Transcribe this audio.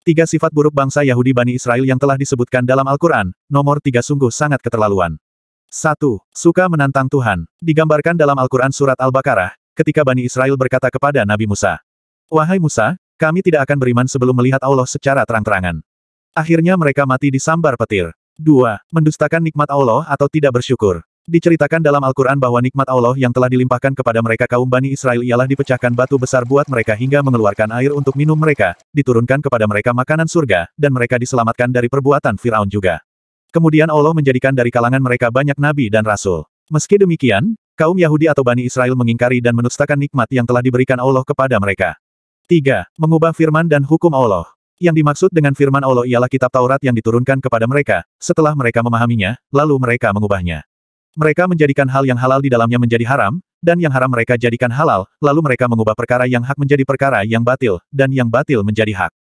Tiga sifat buruk bangsa Yahudi Bani Israel yang telah disebutkan dalam Al-Quran, nomor tiga sungguh sangat keterlaluan. 1. Suka menantang Tuhan. Digambarkan dalam Al-Quran Surat Al-Baqarah, ketika Bani Israel berkata kepada Nabi Musa, Wahai Musa, kami tidak akan beriman sebelum melihat Allah secara terang-terangan. Akhirnya mereka mati di sambar petir. 2. Mendustakan nikmat Allah atau tidak bersyukur. Diceritakan dalam Al-Quran bahwa nikmat Allah yang telah dilimpahkan kepada mereka kaum Bani Israel ialah dipecahkan batu besar buat mereka hingga mengeluarkan air untuk minum mereka, diturunkan kepada mereka makanan surga, dan mereka diselamatkan dari perbuatan Firaun juga. Kemudian Allah menjadikan dari kalangan mereka banyak nabi dan rasul. Meski demikian, kaum Yahudi atau Bani Israel mengingkari dan menustakan nikmat yang telah diberikan Allah kepada mereka. 3. Mengubah firman dan hukum Allah. Yang dimaksud dengan firman Allah ialah kitab Taurat yang diturunkan kepada mereka, setelah mereka memahaminya, lalu mereka mengubahnya. Mereka menjadikan hal yang halal di dalamnya menjadi haram, dan yang haram mereka jadikan halal, lalu mereka mengubah perkara yang hak menjadi perkara yang batil, dan yang batil menjadi hak.